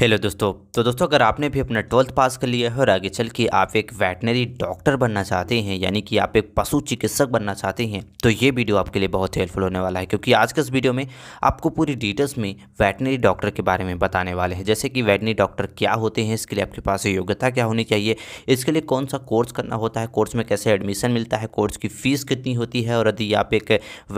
hello दोस्तों तो दोस्तों अगर आपने भी अपना ट्वेल्थ पास कर लिया है और आगे चल के आप एक वेटनरी डॉक्टर बनना चाहते हैं यानी कि आप एक पशु चिकित्सक बनना चाहते हैं तो ये वीडियो आपके लिए बहुत हेल्पफुल होने वाला है क्योंकि आज के इस वीडियो में आपको पूरी डिटेल्स में वेटनरी डॉक्टर के बारे में बताने वाले हैं जैसे कि वेटनरी डॉक्टर क्या होते हैं इसके लिए आपके पास योग्यता क्या होनी चाहिए इसके लिए कौन सा कोर्स करना होता है कोर्स में कैसे एडमिशन मिलता है कोर्स की फ़ीस कितनी होती है और यदि आप एक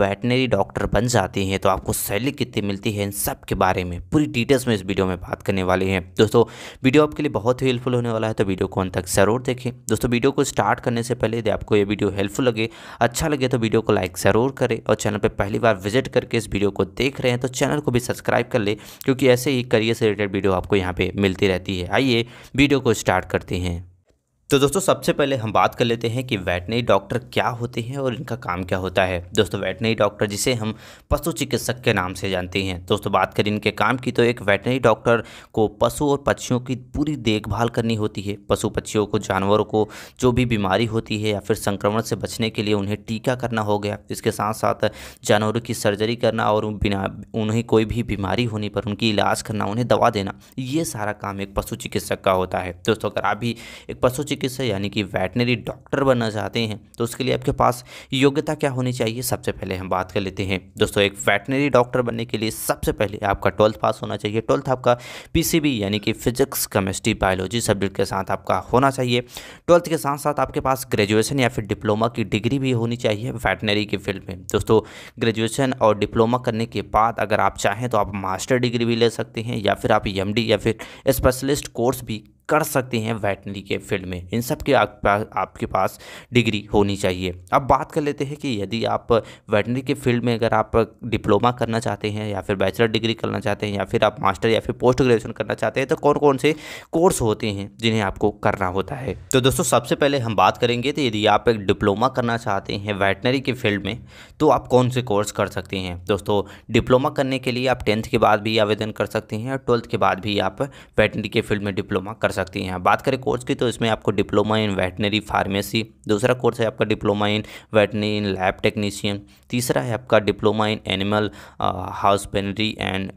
वेटनरी डॉक्टर बन जाते हैं तो आपको सैलरी कितनी मिलती है इन सब के बारे में पूरी डिटेल्स में इस वीडियो में बात करने वाले हैं दोस्तों वीडियो आपके लिए बहुत ही हेल्पफुल होने वाला है तो वीडियो को अंत तक ज़रूर देखें दोस्तों वीडियो को स्टार्ट करने से पहले यदि आपको ये वीडियो हेल्पफुल लगे अच्छा लगे तो वीडियो को लाइक ज़रूर करें और चैनल पर पहली बार विजिट करके इस वीडियो को देख रहे हैं तो चैनल को भी सब्सक्राइब कर ले क्योंकि ऐसे ही करियर से रिलेटेड वीडियो आपको यहाँ पर मिलती रहती है आइए वीडियो को स्टार्ट करते हैं तो दोस्तों सबसे पहले हम बात कर लेते हैं कि वेटनरी डॉक्टर क्या होते हैं और इनका काम क्या होता है दोस्तों वेटनरी डॉक्टर जिसे हम पशु चिकित्सक के नाम से जानते हैं दोस्तों बात करें इनके काम की तो एक वेटनरी डॉक्टर को पशु और पक्षियों की पूरी देखभाल करनी होती है पशु पक्षियों को जानवरों को जो भी बीमारी होती है या फिर संक्रमण से बचने के लिए उन्हें टीका करना हो गया इसके साथ साथ जानवरों की सर्जरी करना और बिना उन्हें कोई भी बीमारी होने पर उनकी इलाज करना उन्हें दवा देना ये सारा काम एक पशु चिकित्सक का होता है दोस्तों अगर आप भी एक पशु चिकित्सा यानी कि वेटनरी डॉक्टर बनना चाहते हैं तो उसके लिए आपके पास योग्यता क्या होनी चाहिए सबसे पहले हम बात कर लेते हैं दोस्तों एक वेटनरी डॉक्टर बनने के लिए सबसे पहले आपका ट्वेल्थ पास होना चाहिए ट्वेल्थ आपका पी यानी कि फिजिक्स केमिस्ट्री बायोलॉजी सब्जेक्ट के साथ आपका होना चाहिए ट्वेल्थ के साथ साथ आपके पास ग्रेजुएशन या फिर डिप्लोमा की डिग्री भी होनी चाहिए वेटनरी की फील्ड में दोस्तों ग्रेजुएशन और डिप्लोमा करने के बाद अगर आप चाहें तो आप मास्टर डिग्री भी ले सकते हैं या फिर आप एम या फिर स्पेशलिस्ट कोर्स भी कर सकते हैं वेटनरी के फील्ड में इन सब के आप, आपके पास डिग्री होनी चाहिए अब बात कर लेते हैं कि यदि आप वेटनरी के फील्ड में अगर आप डिप्लोमा करना चाहते हैं या फिर बैचलर डिग्री करना चाहते हैं या फिर आप मास्टर या फिर पोस्ट ग्रेजुएशन करना चाहते हैं तो कौन कौन से कोर्स होते हैं जिन्हें आपको करना होता है तो दोस्तों सबसे पहले हम बात करेंगे तो यदि आप एक डिप्लोमा करना चाहते हैं वेटनरी के फील्ड में तो आप कौन से कोर्स कर सकते हैं दोस्तों डिप्लोमा करने के लिए आप टेंथ के बाद भी आवेदन कर सकते हैं और ट्वेल्थ के बाद भी आप वेटनरी के फील्ड में डिप्लोमा कर सकते सकती हैं बात करें कोर्स की तो इसमें आपको डिप्लोमा इन वेटनरी फार्मेसी दूसरा कोर्स है आपका diploma in veterinary in lab technician तीसरा है आपका diploma in animal husbandry and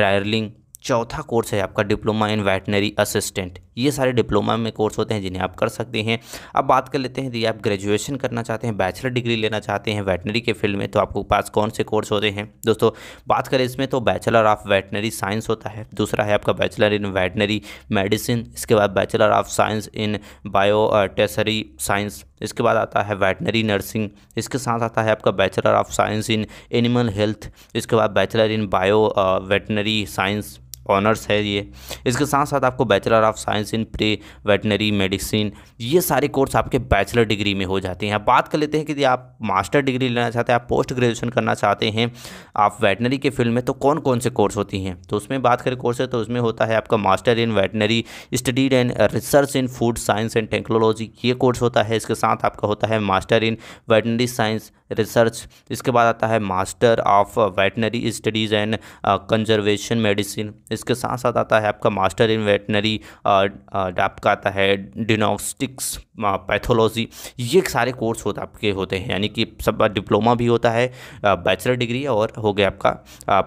dairying चौथा कोर्स है आपका डिप्लोमा इन वेटनरी असिस्टेंट ये सारे डिप्लोमा में कोर्स होते हैं जिन्हें आप कर सकते हैं अब बात कर लेते हैं यदि आप ग्रेजुएशन करना चाहते हैं बैचलर डिग्री लेना चाहते हैं वेटनरी के फील्ड में तो आपको पास कौन से कोर्स होते हैं दोस्तों बात करें इसमें तो बैचलर ऑफ वेटनरी साइंस होता है दूसरा है आपका बैचलर इन वेटनरी मेडिसिन इसके बाद bachelor of science in bio टेसरी साइंस इसके बाद आता है वेटनरी नर्सिंग इसके साथ आता है आपका bachelor of science in animal health इसके बाद bachelor in bio veterinary science honours है ये इसके साथ साथ आपको bachelor of science in pre veterinary medicine ये सारे कोर्स आपके बैचलर डिग्री में हो जाते हैं अब बात कर लेते हैं कि आप मास्टर डिग्री लेना चाहते हैं आप पोस्ट ग्रेजुएशन करना चाहते हैं आप वेटनरी के फील्ड में तो कौन कौन से कोर्स होती हैं तो उसमें बात करें कोर्स है तो उसमें होता है आपका master in veterinary studied and research in food science and technology ये कोर्स होता है इसके साथ आपका होता है master in veterinary science research इसके बाद आता है master of veterinary studies and conservation medicine इसके साथ साथ आता है आपका मास्टर इन वेटनरी आपका आता है डिनोस्टिक्स पैथोलॉजी ये सारे कोर्स होते आपके होते हैं यानी कि सब डिप्लोमा भी होता है बैचलर डिग्री और हो गया आपका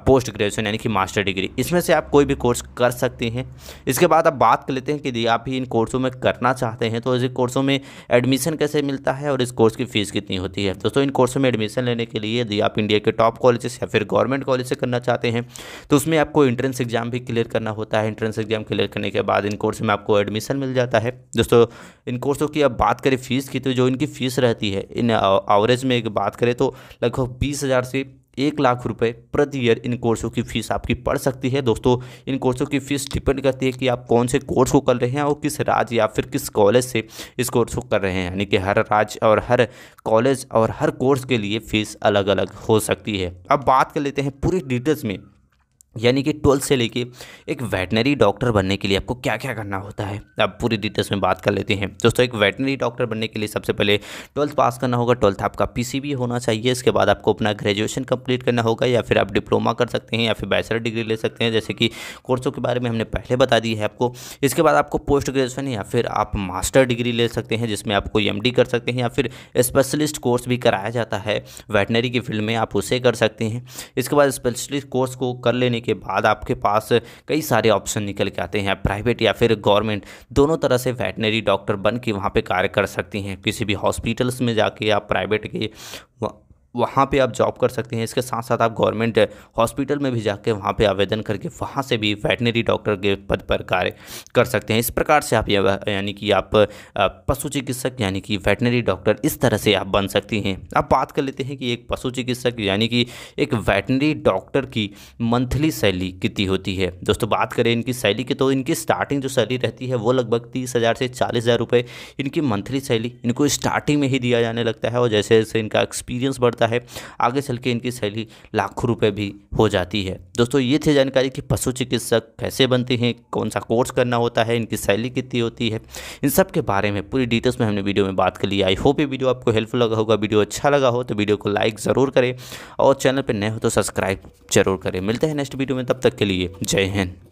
पोस्ट ग्रेजुएशन यानी कि मास्टर डिग्री इसमें से आप कोई भी कोर्स कर सकते हैं इसके बाद आप बात कर लेते हैं कि यदि आप ही इन कोर्सों में करना चाहते हैं तो इस कोर्सों में एडमिशन कैसे मिलता है और इस कोर्स की फ़ीस कितनी होती है दोस्तों इन कोर्सों में एडमिशन लेने के लिए यदि आप इंडिया के टॉप कॉलेजेस या फिर गवर्नमेंट कॉलेज से करना चाहते हैं तो उसमें आपको एंट्रेंस एग्जाम भी भी क्लियर करना होता है एंट्रेंस एग्जाम क्लियर करने के बाद इन कोर्स में आपको एडमिशन मिल जाता है दोस्तों इन कोर्सों की अब बात करें फ़ीस की तो जो इनकी फ़ीस रहती है इन एवरेज में एक बात करें तो लगभग बीस हज़ार से एक लाख रुपए प्रति ईयर इन कोर्सों की फ़ीस आपकी पड़ सकती है दोस्तों इन कोर्सों की फ़ीस डिपेंड करती है कि आप कौन से कोर्स को कर रहे हैं और किस राज्य या फिर किस कॉलेज से इस कोर्स को कर रहे हैं यानी कि हर राज्य और हर कॉलेज और हर कोर्स के लिए फ़ीस अलग अलग हो सकती है अब बात कर लेते हैं पूरी डिटेल्स में यानी कि ट्वेल्थ से लेके एक वेटनरी डॉक्टर बनने के लिए आपको क्या क्या करना होता है अब पूरी डिटेल्स में बात कर लेते हैं दोस्तों एक वेटनरी डॉक्टर बनने के लिए सबसे पहले ट्वेल्थ पास करना होगा ट्वेल्थ आपका पीसीबी होना चाहिए इसके बाद आपको अपना ग्रेजुएशन कंप्लीट करना होगा या फिर आप डिप्लोमा कर सकते हैं या फिर बैचलर डिग्री ले सकते हैं जैसे कि कोर्सों के बारे में हमने पहले बता दी है आपको इसके बाद आपको पोस्ट ग्रेजुएशन या फिर आप मास्टर डिग्री ले सकते हैं जिसमें आप कोई एम कर सकते हैं या फिर स्पेशलिस्ट कोर्स भी कराया जाता है वेटनरी की फील्ड में आप उसे कर सकते हैं इसके बाद स्पेशलिस्ट कोर्स को कर लेने के बाद आपके पास कई सारे ऑप्शन निकल के आते हैं प्राइवेट या फिर गवर्नमेंट दोनों तरह से वेटनरी डॉक्टर बन के वहाँ पर कार्य कर सकती हैं किसी भी हॉस्पिटल्स में जाके या प्राइवेट के वहाँ पे आप जॉब कर सकते हैं इसके साथ साथ आप गवर्नमेंट हॉस्पिटल में भी जाके वहाँ पे आवेदन करके वहाँ से भी वेटनरी डॉक्टर के पद पर कार्य कर सकते हैं इस प्रकार से आप यानी कि आप पशु चिकित्सक यानी कि वेटनरी डॉक्टर इस तरह से आप बन सकती हैं अब बात कर लेते हैं कि एक पशु चिकित्सक यानी कि एक वेटनरी डॉक्टर की मंथली सैली कितनी होती है दोस्तों बात करें इनकी सैली की तो इनकी स्टार्टिंग जो सैली रहती है वो लगभग तीस हज़ार से चालीस हज़ार रुपये इनकी मंथली सैली इनको स्टार्टिंग में ही दिया जाने लगता है और जैसे जैसे इनका एक्सपीरियंस बढ़ता है सकता है आगे चल के इनकी सैली लाखों रुपये भी हो जाती है दोस्तों ये थे जानकारी कि पशु चिकित्सक कैसे बनते हैं कौन सा कोर्स करना होता है इनकी सैली कितनी होती है इन सब के बारे में पूरी डिटेल्स में हमने वीडियो में बात कर ली आई होप ये वीडियो आपको हेल्पफुल लगा होगा वीडियो अच्छा लगा हो तो वीडियो को लाइक ज़रूर करें और चैनल पर नए हो तो सब्सक्राइब जरूर करें मिलते हैं नेक्स्ट वीडियो में तब तक के लिए जय हिंद